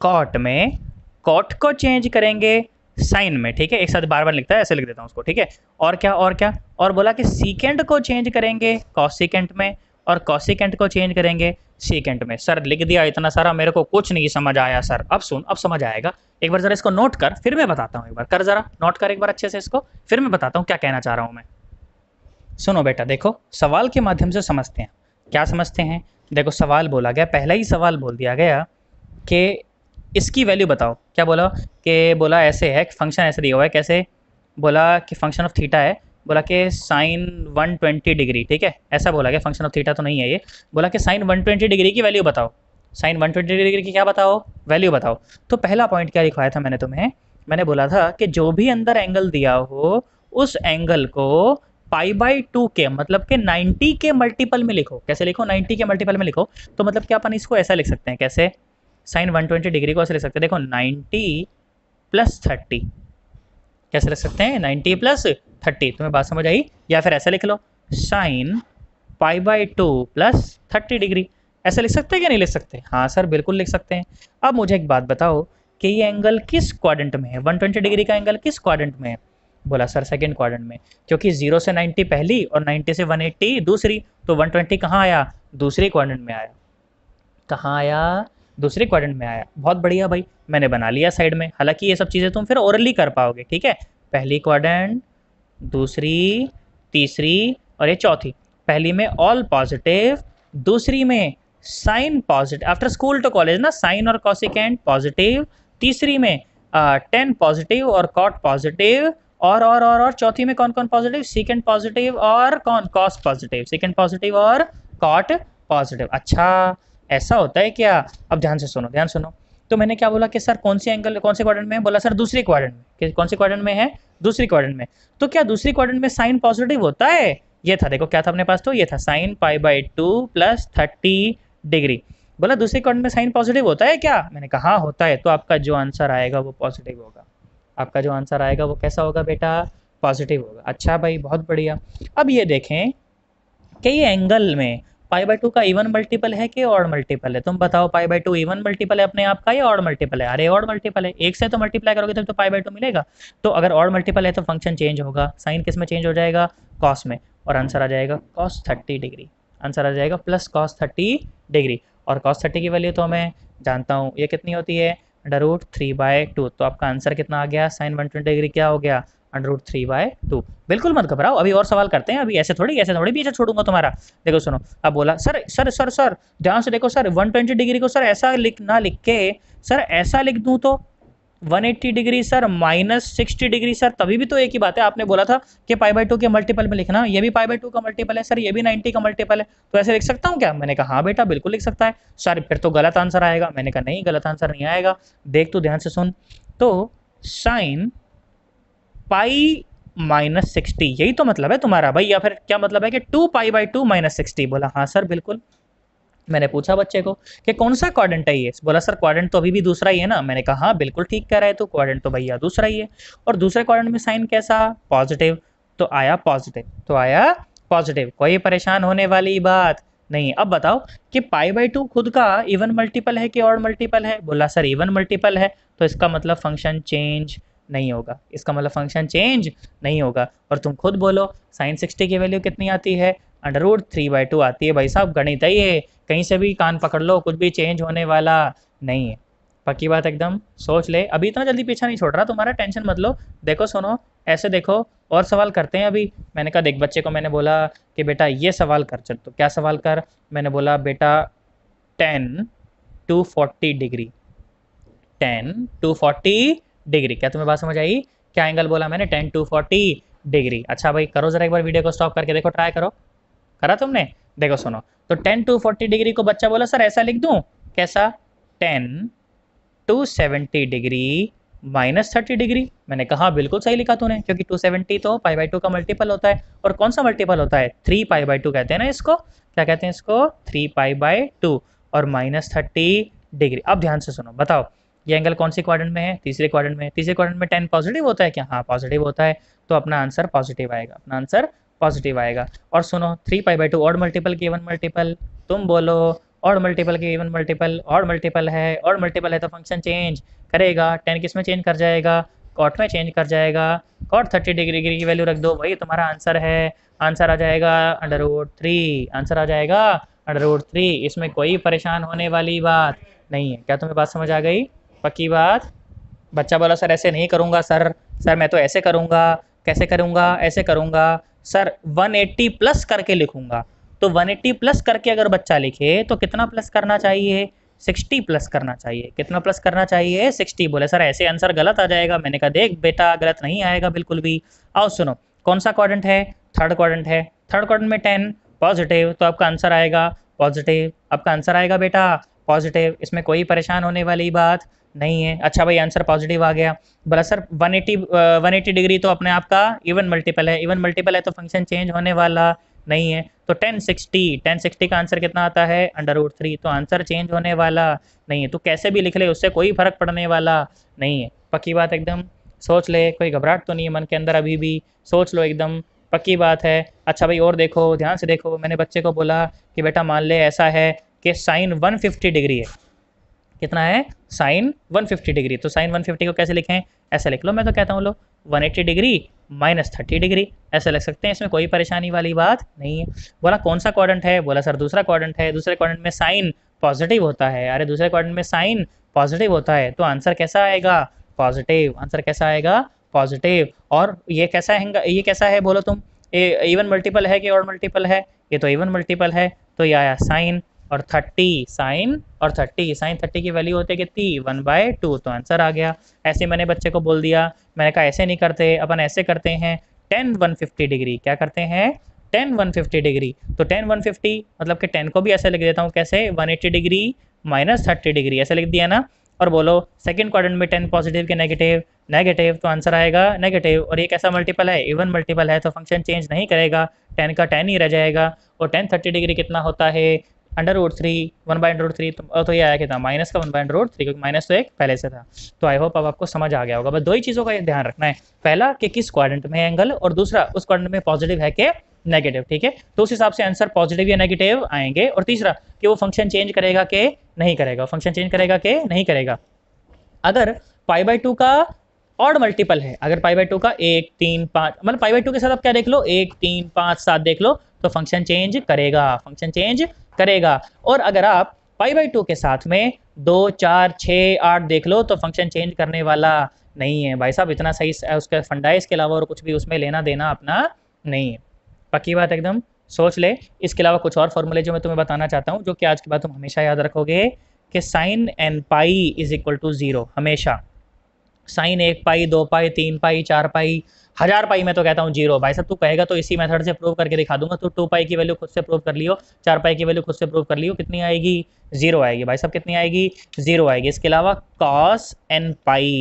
कॉट में कॉट को चेंज करेंगे साइन में ठीक है एक साथ बार बार लिखता है ऐसे लिख देता हूँ उसको ठीक है और क्या और क्या और बोला कि सीकेंड को चेंज करेंगे कॉस सीकेंड में और कॉसिकेंट को चेंज करेंगे सीकेंट में सर लिख दिया इतना सारा मेरे को कुछ नहीं समझ आया सर अब सुन अब समझ आएगा एक बार ज़रा इसको नोट कर फिर मैं बताता हूँ एक बार कर ज़रा नोट कर एक बार अच्छे से इसको फिर मैं बताता हूँ क्या कहना चाह रहा हूँ मैं सुनो बेटा देखो सवाल के माध्यम से समझते हैं क्या समझते हैं देखो सवाल बोला गया पहला ही सवाल बोल दिया गया कि इसकी वैल्यू बताओ क्या बोला कि बोला ऐसे है फंक्शन ऐसे दिया हुआ है कैसे बोला कि फंक्शन ऑफ थीटा है बोला कि साइन 120 डिग्री ठीक है ऐसा बोला गया फंक्शन ऑफ थीटा तो नहीं है ये बोला कि साइन 120 डिग्री की वैल्यू बताओ साइन 120 डिग्री की क्या बताओ वैल्यू बताओ तो पहला पॉइंट क्या लिखवाया था मैंने तुम्हें मैंने बोला था कि जो भी अंदर एंगल दिया हो उस एंगल को पाई बाई टू के मतलब के 90 के मल्टीपल में लिखो कैसे लिखो 90 के मल्टीपल में लिखो तो मतलब क्या अपन इसको ऐसा लिख सकते हैं कैसे साइन 120 डिग्री को ऐसे लिख सकते हैं देखो 90 प्लस थर्टी कैसे लिख सकते हैं नाइन्टी प्लस थर्टी तुम्हें बात समझ आई या फिर ऐसा लिख लो sine pi by two plus thirty degree ऐसा लिख सकते हैं या नहीं लिख सकते हाँ सर बिल्कुल लिख सकते हैं अब मुझे एक बात बताओ कि ये एंगल किस क्वाड्रेंट में है वन ट्वेंटी डिग्री का एंगल किस क्वाड्रेंट में है बोला सर सेकेंड क्वाड्रेंट में क्योंकि जीरो से नाइन्टी पहली और नाइन्टी से वन एट्टी दूसरी तो वन ट्वेंटी कहाँ आया दूसरे क्वाड्रेंट में आया कहाँ आया दूसरे क्वाड्रेंट में आया बहुत बढ़िया भाई मैंने बना लिया साइड में हालांकि ये सब चीज़ें तुम फिर ओरली कर पाओगे ठीक है पहली क्वाड्रेंट दूसरी तीसरी और ये चौथी पहली में ऑल पॉजिटिव दूसरी में sine positive after school to college ना साइन और कॉसिकेंट पॉजिटिव तीसरी में टेन पॉजिटिव और कॉट पॉजिटिव और और और और चौथी में कौन कौन पॉजिटिव सेकेंड पॉजिटिव और कौन कॉस पॉजिटिव सेकेंड पॉजिटिव और कॉट पॉजिटिव अच्छा ऐसा होता है क्या अब ध्यान से सुनो ध्यान सुनो तो मैंने क्या बोला कि सर कौन से एंगल कौन से क्वाड्रेंट में है बोला सर दूसरी क्वाड्रेंट में कौन से क्वाड्रेंट में है दूसरी क्वाड्रेंट में तो क्या दूसरी क्वाड्रेंट में साइन पॉजिटिव होता है ये था देखो क्या था अपने पास तो ये था sine pi by two plus thirty degree बोला दूसरे क्वाड्रेंट में साइन पॉजिटिव होता है क्या मैंने कहा हाँ, होता है तो आपका जो आंसर आएगा वो पॉजिटिव होगा आपका जो आंसर आएगा वो कैसा होगा बेटा पॉजिटिव होगा अच्छा भाई बहुत बढ़िया अब ये देखें कि ये एंगल में पाई बाई टू का इवन मल्टीपल है कि और मल्टीपल है तुम बताओ pi by two even multiple है अपने आप का या और मल्टीपल है अरे और मल्टीपल है एक से तो मल्टीप्लाई करोगे तब तो पाई बाई टू मिलेगा तो अगर और मल्टीपल है तो फंक्शन चेंज होगा साइन किस में चेंज हो जाएगा कॉस में और आंसर आ जाएगा कॉस थर्टी डिग्री आंसर आ जाएगा प्लस कॉस थर्टी डिग्री और कॉस थर्टी की वैल्यू तो मैं जानता हूँ ये कितनी होती है under root three by two तो आपका आंसर कितना आ गया साइन वन ट्वेंटी डिग्री क्या हो गया under root three by two बिल्कुल मत घबराओ अभी और सवाल करते हैं अभी ऐसे थोड़ी ऐसे थोड़ी पीछे छोड़ूंगा तुम्हारा देखो सुनो अब बोला सर सर सर सर ध्यान से देखो सर वन ट्वेंटी डिग्री को सर ऐसा लिख ना लिख के सर ऐसा लिख दूँ तो 180 degree sir minus sixty degree sir तभी भी तो एक ही बात है आपने बोला था कि पाई बाई टू के मल्टीपल में लिखना ये भी पाई बाई टू का मल्टीपल है सर ये भी 90 का मल्टीपल है तो ऐसे लिख सकता हूँ क्या मैंने कहा हाँ बेटा बिल्कुल लिख सकता है सर फिर तो गलत आंसर आएगा मैंने कहा नहीं गलत आंसर नहीं आएगा देख तो ध्यान से सुन तो साइन पाई माइनस सिक्सटी यही तो मतलब है तुम्हारा भाई या फिर क्या मतलब है कि two pi by two minus sixty बोला हाँ सर बिल्कुल मैंने पूछा बच्चे को कि कौन सा क्वाड्रेंट है ये बोला सर क्वाड्रेंट तो अभी भी दूसरा ही है ना मैंने कहा हाँ बिल्कुल ठीक कह रहा है तो क्वाड्रेंट तो भैया दूसरा ही है और दूसरे क्वाड्रेंट में साइन कैसा पॉजिटिव तो आया पॉजिटिव तो आया पॉजिटिव कोई परेशान होने वाली बात नहीं अब बताओ कि पाई बाई टू खुद का इवन मल्टीपल है कि और मल्टीपल है बोला सर इवन मल्टीपल है तो इसका मतलब फंक्शन चेंज नहीं होगा इसका मतलब फंक्शन चेंज नहीं होगा और तुम खुद बोलो साइन सिक्सटी की वैल्यू कितनी आती है under root three by two आती है भाई साहब गणित ही है कहीं से भी कान पकड़ लो कुछ भी चेंज होने वाला नहीं है पक्की बात एकदम सोच ले अभी इतना जल्दी पीछा नहीं छोड़ रहा तुम्हारा टेंशन मत लो देखो सुनो ऐसे देखो और सवाल करते हैं अभी मैंने कहा देख बच्चे को मैंने बोला कि बेटा ये सवाल कर चल तो क्या सवाल कर मैंने बोला बेटा tan two forty degree tan two forty degree क्या तुम्हें बात समझ आई क्या एंगल बोला मैंने टेन टू फोर्टी डिग्री अच्छा भाई करो जरा एक बार वीडियो को स्टॉप करके देखो ट्राई करो करा तुमने देखो सुनो तो टेन टू फोर्टी डिग्री को बच्चा बोला सर ऐसा लिख दूँ कैसा tan two seventy degree minus thirty degree मैंने कहा बिल्कुल सही लिखा तूने क्योंकि टू सेवेंटी तो पाई बाई टू का मल्टीपल होता है और कौन सा मल्टीपल होता है थ्री पाई बाई टू कहते हैं ना इसको क्या कहते हैं इसको थ्री पाई बाई टू और माइनस थर्टी डिग्री अब ध्यान से सुनो बताओ ये एंगल कौन से क्वाड्रेंट में है तीसरे क्वाड्रेंट में तीसरे क्वाड्रेंट में टेन पॉजिटिव होता है क्या हाँ पॉजिटिव होता है तो अपना आंसर पॉजिटिव आएगा अपना आंसर पॉजिटिव आएगा और सुनो थ्री पाई बाई टू और मल्टीपल के वन मल्टीपल तुम बोलो और मल्टीपल के इवन मल्टीपल और मल्टीपल है और मल्टीपल है तो फंक्शन चेंज करेगा टेन किस में चेंज कर जाएगा कॉट में चेंज कर जाएगा कॉट थर्टी डिग्री की वैल्यू रख दो वही तुम्हारा आंसर है आंसर आ जाएगा अंडर रूट थ्री आंसर आ जाएगा अंडर रूट थ्री इसमें कोई परेशान होने वाली बात नहीं है क्या तुम्हें बात समझ आ गई पक्की बात बच्चा बोला सर ऐसे नहीं करूँगा सर सर मैं तो ऐसे करूँगा कैसे करूँगा ऐसे करूँगा सर 180 प्लस करके लिखूँगा तो 180 प्लस करके अगर बच्चा लिखे तो कितना प्लस करना चाहिए 60 प्लस करना चाहिए कितना प्लस करना चाहिए 60 बोले सर ऐसे आंसर गलत आ जाएगा मैंने कहा देख बेटा गलत नहीं आएगा बिल्कुल भी आओ सुनो कौन सा क्वारंट है थर्ड क्वारंट है थर्ड क्वारंट में टेन पॉजिटिव तो आपका आंसर आएगा पॉजिटिव आपका आंसर आएगा बेटा पॉजिटिव इसमें कोई परेशान होने वाली बात नहीं है अच्छा भाई आंसर पॉजिटिव आ गया बोला सर 180 180 डिग्री तो अपने आप का इवन मल्टीपल है इवन मल्टीपल है तो फंक्शन चेंज होने वाला नहीं है तो 1060 1060 का आंसर कितना आता है अंडर रूट थ्री तो आंसर चेंज होने वाला नहीं है तो कैसे भी लिख ले उससे कोई फर्क पड़ने वाला नहीं है पक्की बात एकदम सोच ले कोई घबराहट तो नहीं है मन के अंदर अभी भी सोच लो एकदम पक्की बात है अच्छा भाई और देखो ध्यान से देखो मैंने बच्चे को बोला कि बेटा मान ले ऐसा है कि साइन 150 डिग्री है कितना है साइन 150 डिग्री तो साइन 150 को कैसे लिखें ऐसे लिख लो मैं तो कहता हूँ लो 180 डिग्री माइनस थर्टी डिग्री ऐसे लिख सकते हैं इसमें कोई परेशानी वाली बात नहीं है बोला कौन सा क्वारंट है बोला सर दूसरा क्वारंट है दूसरे क्वारंट में साइन पॉजिटिव होता है अरे दूसरे क्वारंट में साइन पॉजिटिव होता है तो आंसर कैसा आएगा पॉजिटिव आंसर कैसा आएगा पॉजिटिव और ये कैसा है ये कैसा है बोलो तुम इवन मल्टीपल है कि और मल्टीपल है ये तो इवन मल्टीपल है तो ये आया साइन और थर्टी साइन और थर्टी साइन थर्टी की वैल्यू होती है कितनी वन बाय टू तो आंसर आ गया ऐसे मैंने बच्चे को बोल दिया मैंने कहा ऐसे नहीं करते अपन ऐसे करते हैं टेन वन फिफ्टी डिग्री क्या करते हैं टेन वन फिफ्टी डिग्री तो टेन वन फिफ्टी मतलब कि टेन को भी ऐसे लिख देता हूँ कैसे one eighty degree minus thirty degree ऐसे लिख दिया ना और बोलो सेकेंड क्वार्टर में टेन पॉजिटिव के नेगेटिव नेगेटिव तो आंसर आएगा नेगेटिव और ये कैसा मल्टीपल है इवन मल्टीपल है तो फंक्शन चेंज नहीं करेगा टेन का टेन ही रह जाएगा और टेन थर्टी डिग्री कितना होता है under root three one by under three तो, तो ये आया कितना माइनस का one by under root three क्योंकि माइनस तो एक पहले से था तो आई होप अब आपको समझ आ गया होगा बस दो ही चीज़ों का ये ध्यान रखना है पहला कि किस क्वाड्रेंट में एंगल और दूसरा उस क्वाड्रेंट में पॉजिटिव है कि नेगेटिव ठीक है तो उस हिसाब से आंसर पॉजिटिव या नेगेटिव आएंगे और तीसरा कि वो फंक्शन चेंज करेगा कि नहीं करेगा फंक्शन चेंज करेगा कि नहीं करेगा अगर पाई बाई टू का ऑड मल्टीपल है अगर पाई बाई टू का एक तीन पाँच मतलब पाई बाई टू के साथ आप क्या देख लो एक तीन पाँच सात देख लो तो फंक्शन चेंज करेगा फंक्शन चेंज करेगा और अगर आप पाई बाई टू के साथ में दो चार छः आठ देख लो तो फंक्शन चेंज करने वाला नहीं है भाई साहब इतना सही उसका फंडा है इसके अलावा और कुछ भी उसमें लेना देना अपना नहीं है पक्की बात एकदम सोच ले इसके अलावा कुछ और फॉर्मूले जो मैं तुम्हें बताना चाहता हूँ जो कि आज के बाद तुम हमेशा याद रखोगे कि sine n pi is equal to zero हमेशा साइन एक पाई दो पाई तीन पाई चार पाई हजार पाई में तो कहता हूँ जीरो भाई साहब तू कहेगा तो इसी मेथड से प्रूव करके दिखा दूंगा तो टू पाई की वैल्यू खुद से प्रूव कर लियो चार पाई की वैल्यू खुद से प्रूव कर लियो कितनी आएगी जीरो आएगी भाई साहब कितनी आएगी जीरो आएगी इसके अलावा cos n pi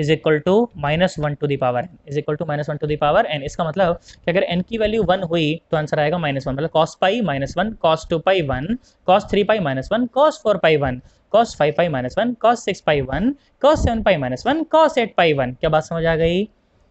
is equal to minus one to the power n is equal to minus one to the power n इसका मतलब कि अगर एन की वैल्यू वन हुई तो आंसर आएगा माइनस वन मतलब cos pi minus one cos two pi one cos three pi minus one cos four pi one cos five pi minus one cos six pi one cos seven pi minus one cos eight pi one क्या बात समझ आ गई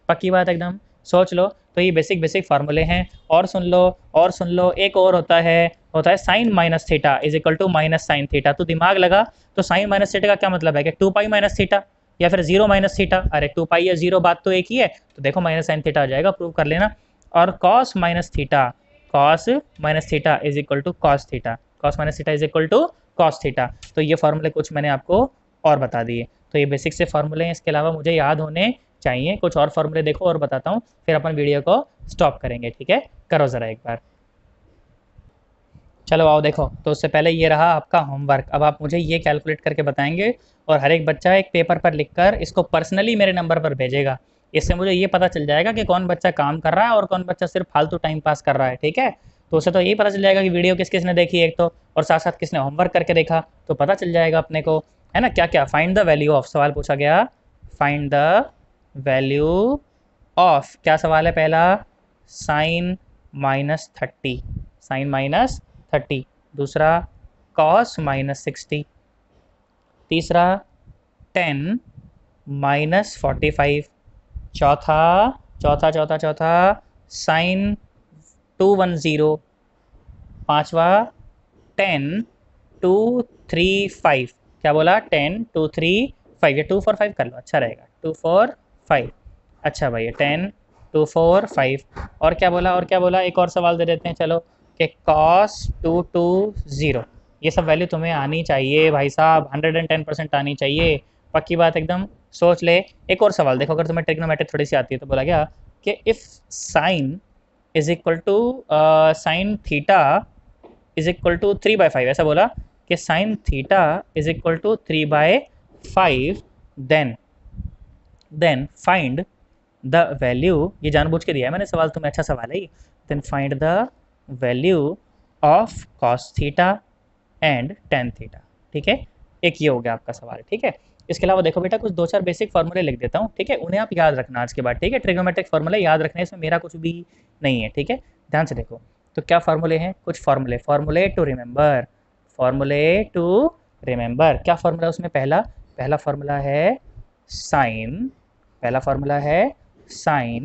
पक्की बात एकदम सोच लो तो ये बेसिक बेसिक फार्मूले हैं और सुन लो और सुन लो एक और होता है होता है sine minus theta is equal to minus sine theta तो दिमाग लगा तो साइन माइनस थीटा का क्या मतलब है कि टू पाई माइनस थीटा या फिर जीरो माइनस थीटा अरे टू पाई या जीरो बात तो एक ही है तो देखो माइनस साइन थीटा आ जाएगा प्रूव कर लेना और cos minus theta cos minus theta is equal to cos theta cos minus theta is equal to cos theta तो ये फार्मूले कुछ मैंने आपको और बता दिए तो ये बेसिक से फार्मूले हैं इसके अलावा मुझे याद होने चाहिए कुछ और फॉर्मूले देखो और बताता हूँ फिर अपन वीडियो को स्टॉप करेंगे ठीक है करो ज़रा एक बार चलो आओ देखो तो उससे पहले ये रहा आपका होमवर्क अब आप मुझे ये कैलकुलेट करके बताएंगे और हर एक बच्चा एक पेपर पर लिखकर इसको पर्सनली मेरे नंबर पर भेजेगा इससे मुझे ये पता चल जाएगा कि कौन बच्चा काम कर रहा है और कौन बच्चा सिर्फ फालतू टाइम पास कर रहा है ठीक है तो उसे तो यही पता चल जाएगा कि वीडियो किस किसने देखी एक तो और साथ साथ किसने होमवर्क करके देखा तो पता चल जाएगा अपने को है ना क्या क्या फाइंड द वैल्यू ऑफ सवाल पूछा गया फाइंड द वैल्यू ऑफ क्या सवाल है पहला sine minus thirty sine minus thirty दूसरा कॉस माइनस सिक्सटी तीसरा टेन माइनस फोर्टी फाइव चौथा चौथा चौथा चौथा साइन टू वन ज़ीरो पाँचवा टेन टू थ्री फाइव क्या बोला टेन टू थ्री फाइव या टू फोर फाइव कर लो अच्छा रहेगा टू फोर फाइव अच्छा भैया टेन टू फोर फाइव और क्या बोला और क्या बोला एक और सवाल दे देते हैं चलो कि कॉस टू टू ज़ीरो ये सब वैल्यू तुम्हें आनी चाहिए भाई साहब हंड्रेड एंड टेन परसेंट आनी चाहिए पक्की बात एकदम सोच ले एक और सवाल देखो अगर तुम्हें ट्रिग्नोमेट्रिक थोड़ी सी आती है तो बोला गया कि if sine is equal to sine theta is equal to three by five ऐसा बोला कि sine theta is equal to three by five then then find the value ये जानबूझ के दिया है मैंने सवाल तुम्हें अच्छा सवाल है then find the value of cos theta and tan theta ठीक है एक ये हो गया आपका सवाल ठीक है इसके अलावा देखो बेटा कुछ दो चार बेसिक फॉर्मूले लिख देता हूँ ठीक है उन्हें आप याद रखना आज के बाद ठीक है ट्रिगोमेट्रिक फॉर्मूले याद रखने इसमें मेरा कुछ भी नहीं है ठीक है ध्यान से देखो तो क्या फॉर्मूले हैं कुछ फॉर्मूले फॉर्मूले टू रिमेंबर फार्मूले टू रिमेंबर क्या फॉर्मूला उसमें पहला पहला फॉर्मूला है साइन पहला फार्मूला है साइन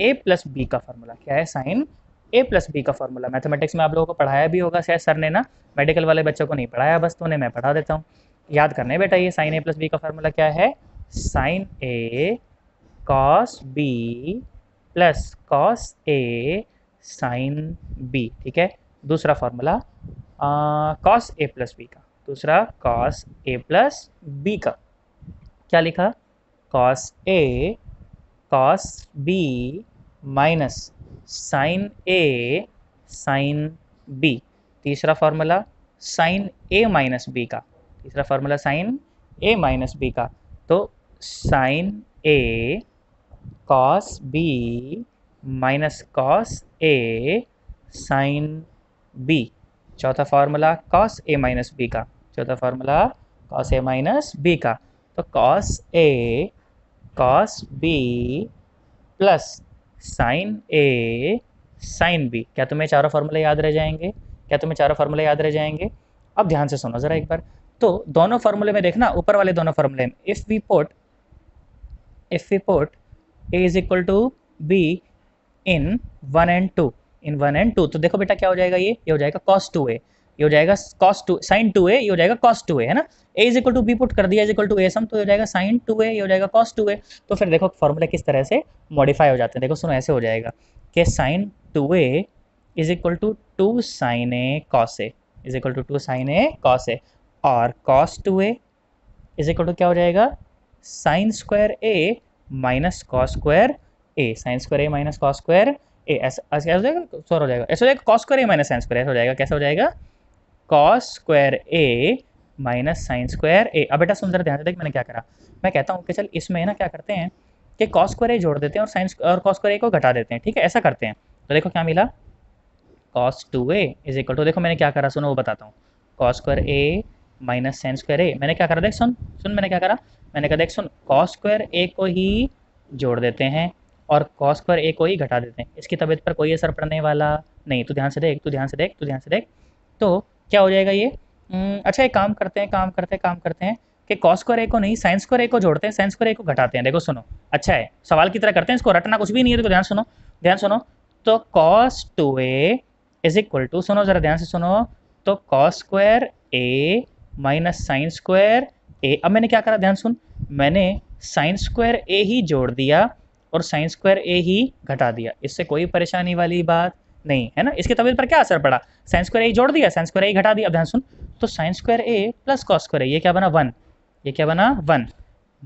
ए प्लस बी का फार्मूला क्या है साइन ए प्लस बी का फार्मूला मैथमेटिक्स में आप लोगों को पढ़ाया भी होगा शायद सर ने ना मेडिकल वाले बच्चों को नहीं पढ़ाया बस तो उन्हें मैं पढ़ा देता हूँ याद करना है बेटा ये साइन ए प्लस बी का फार्मूला क्या है sine A cos B plus cos A sine B ठीक है दूसरा formula cos A plus B का दूसरा कॉस ए प्लस बी का क्या लिखा cos A cos B minus sine A sine B तीसरा formula sine A minus B का तीसरा formula sine A minus B का तो sine A cos B minus cos A sine B चौथा formula cos A minus B का चौथा formula cos A minus B का तो cos A cos B plus sine A sine B क्या तुम्हें चारों फार्मूले याद रह जाएंगे क्या तुम्हें चारों फार्मूले याद रह जाएंगे अब ध्यान से सुनो ज़रा एक बार तो दोनों फार्मूले में देखना ऊपर वाले दोनों फार्मूले में if we put if we put A is equal to B in one and two in one and two तो देखो बेटा क्या हो जाएगा ये ये हो जाएगा कॉस टू ए ये हो जाएगा cos two sine two A ये हो जाएगा कॉस टू ए है ना A is equal to B put कर दिया इज इक्वल टू ए सम तो हो जाएगा साइन टू ए ये हो जाएगा कॉस टू ए तो फिर देखो फॉर्मूला किस तरह से मॉडिफाई हो जाते हैं देखो सुनो ऐसे हो जाएगा कि sine two A is equal to to sign A cos A is equal to to sign A cos A और cos two A is equal to क्या हो जाएगा sine square A minus cos square A sine square A minus cos square A ऐसा हो जाएगा सॉर हो जाएगा ऐसा हो जाएगा cos square A minus sine square ऐसा हो जाएगा कैसा हो जाएगा cos square A minus sine square A अब बेटा सुन जरा ध्यान से देख मैंने क्या करा मैं कहता हूँ कि चल इसमें ना क्या करते हैं कि कॉस स्क्वायर ए जोड़ देते हैं और साइन और कॉस स्क्वायर ए को घटा देते हैं ठीक है ऐसा करते हैं तो देखो क्या मिला cos two A is equal to देखो मैंने क्या करा सुनो वो बताता हूँ cos square A minus sine square A मैंने क्या करा देख सुन सुन मैंने क्या करा मैंने कहा देख सुन कॉस स्क्वायर ए को ही जोड़ देते हैं और कॉस स्क्वायर ए को ही घटा देते हैं इसकी तबीयत पर कोई असर पड़ने वाला नहीं तो ध्यान से देख तू ध्यान से देख तू ध्यान से देख तो क्या हो जाएगा ये हम्म, अच्छा एक काम करते हैं काम करते हैं काम करते हैं कि कॉस को रे को नहीं साइंस को रे को जोड़ते हैं साइंस को रे को घटाते हैं देखो सुनो अच्छा है सवाल की तरह करते हैं इसको रटना कुछ भी नहीं है तो ध्यान सुनो ध्यान सुनो तो cos two A is equal to सुनो ज़रा ध्यान से सुनो तो cos square A minus science square A अब मैंने क्या करा ध्यान सुन मैंने साइंस स्क्वायर ए ही जोड़ दिया और साइंस स्क्वायर ए ही घटा दिया इससे कोई परेशानी वाली बात नहीं है ना इसके तबियत पर क्या असर पड़ा साइंस स्क्वायर ए जोड़ दिया साइंस स्क्वायर ए घटा दिया अब ध्यान सुन तो sines square A plus cos square A ये क्या बना वन ये क्या बना वन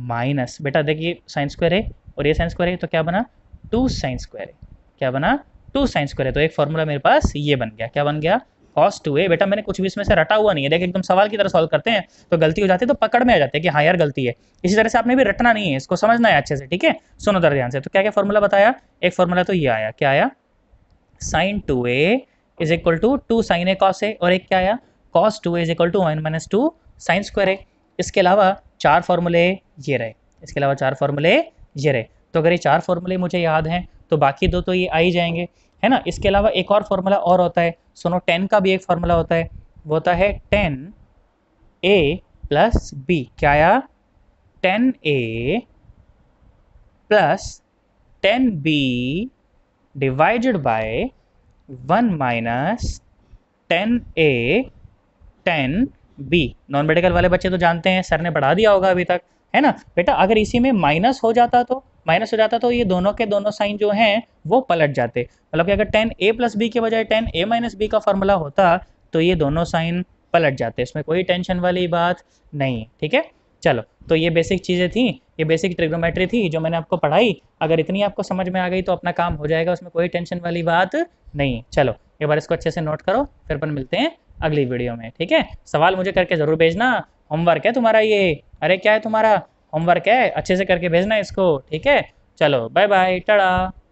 माइनस बेटा देखिए साइंस स्क्वायर ए और ये साइंस स्क्वायर ए तो क्या बना टू साइंस स्क्वायर ए क्या बना टू साइंस स्क्वायर ए तो एक फॉर्मूला मेरे पास ये बन गया क्या बन गया कॉस टू ए बेटा मैंने कुछ भी इसमें से रटा हुआ नहीं है देखिए एकदम सवाल की तरह सॉल्व करते हैं तो गलती हो जाती है तो पकड़ में आ जाती है कि हाँ यार गलती है इसी तरह से आपने भी रटना नहीं है इसको समझना है अच्छे से ठीक है सुनो दर ध्यान से तो क्या क्या फॉर्मूला बताया एक फॉर्मूला तो ये आया क्या आया sine two A is equal to to sign A cos A और एक क्या आया cos two A is equal to one minus two sine square A इसके अलावा चार फॉर्मूले ये रहे इसके अलावा चार फॉर्मूले ये रहे तो अगर ये चार फॉर्मूले मुझे याद हैं तो बाकी दो तो ये आ ही जाएंगे है ना इसके अलावा एक और फार्मूला और होता है सुनो टेन का भी एक फार्मूला होता है वो होता है टेन ए प्लस बी क्या आया tan A plus tan B by one minus tan A tan B non medical वाले बच्चे तो जानते हैं सर ने पढ़ा दिया होगा अभी तक है ना बेटा अगर इसी में माइनस हो जाता तो माइनस हो जाता तो ये दोनों के दोनों साइन जो हैं वो पलट जाते मतलब कि अगर टेन ए प्लस बी के बजाय टेन ए माइनस बी का फॉर्मूला होता तो ये दोनों साइन पलट जाते इसमें कोई टेंशन वाली बात नहीं ठीक है चलो तो ये बेसिक चीज़ें थी ये बेसिक ट्रिग्नोमेट्री थी जो मैंने आपको पढ़ाई अगर इतनी आपको समझ में आ गई तो अपना काम हो जाएगा उसमें कोई टेंशन वाली बात नहीं चलो एक बार इसको अच्छे से नोट करो फिर अपन मिलते हैं अगली वीडियो में ठीक है सवाल मुझे करके ज़रूर भेजना होमवर्क है तुम्हारा ये अरे क्या है तुम्हारा होमवर्क है अच्छे से करके भेजना इसको ठीक है चलो बाय बाय टड़ा